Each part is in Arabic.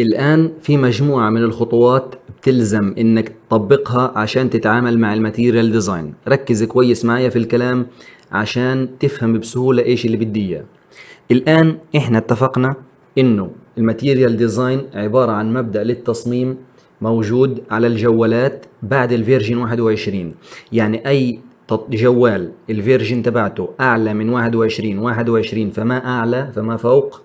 الآن في مجموعة من الخطوات بتلزم إنك تطبقها عشان تتعامل مع الماتيريال ديزاين ركز كويس معايا في الكلام عشان تفهم بسهولة إيش اللي بدي إياه الآن إحنا اتفقنا إنه الماتيريال ديزاين عبارة عن مبدأ للتصميم موجود على الجوالات بعد الفيرجن 21 يعني أي جوال الفيرجن تبعته أعلى من 21 21 فما أعلى فما فوق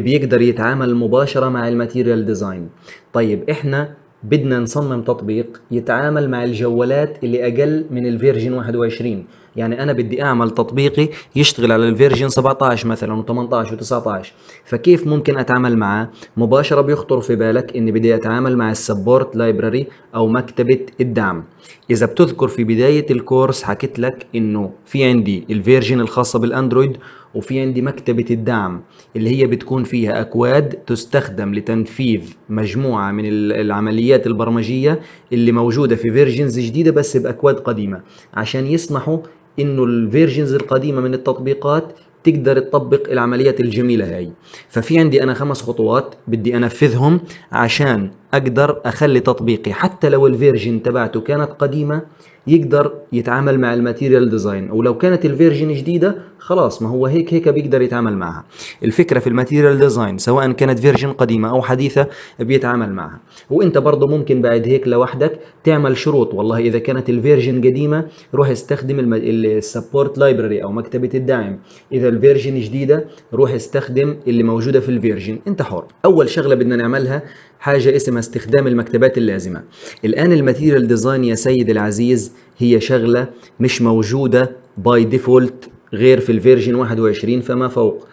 بيقدر يتعامل مباشره مع الماتيريال ديزاين طيب احنا بدنا نصمم تطبيق يتعامل مع الجوالات اللي اقل من الفيرجن 21 يعني انا بدي اعمل تطبيقي يشتغل على الفيرجن 17 مثلا و18 و19 فكيف ممكن اتعامل معاه مباشره بيخطر في بالك اني بدي اتعامل مع السبورت لايبراري او مكتبه الدعم اذا بتذكر في بدايه الكورس حكيت لك انه في عندي الفيرجن الخاصه بالاندرويد وفي عندي مكتبة الدعم اللي هي بتكون فيها أكواد تستخدم لتنفيذ مجموعة من العمليات البرمجية اللي موجودة في فيرجنز جديدة بس بأكواد قديمة عشان يسمحوا انه الفيرجنز القديمه من التطبيقات تقدر تطبق العمليات الجميله هاي ففي عندي انا خمس خطوات بدي انفذهم عشان اقدر اخلي تطبيقي حتى لو الفيرجن تبعته كانت قديمه يقدر يتعامل مع الماتيريال ديزاين ولو كانت الفيرجن جديده خلاص ما هو هيك هيك بيقدر يتعامل معها الفكره في الماتيريال ديزاين سواء كانت فيرجن قديمه او حديثه بيتعامل معها وانت برضه ممكن بعد هيك لوحدك تعمل شروط والله اذا كانت الفيرجن قديمه روح استخدم السبورت لايبرري او مكتبه الدعم اذا الفيرجن جديده روح استخدم اللي موجوده في الفيرجن انت حر اول شغله بدنا نعملها حاجة اسمها استخدام المكتبات اللازمة الآن الماتيريال ديزاين يا سيد العزيز هي شغلة مش موجودة باي ديفولت غير في الفيرجن 21 فما فوق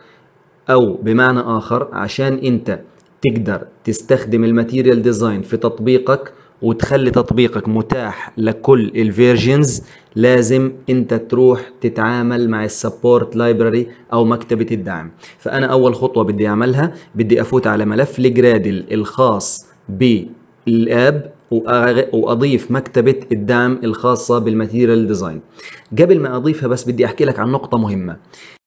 أو بمعنى آخر عشان أنت تقدر تستخدم الماتيريال ديزاين في تطبيقك وتخلي تطبيقك متاح لكل الفيرجنز لازم انت تروح تتعامل مع السبورت لايبراري او مكتبة الدعم فانا اول خطوة بدي اعملها بدي افوت على ملف الجرادل الخاص بالاب واضيف مكتبه الدعم الخاصه بالماتيريال ديزاين قبل ما اضيفها بس بدي احكي لك عن نقطه مهمه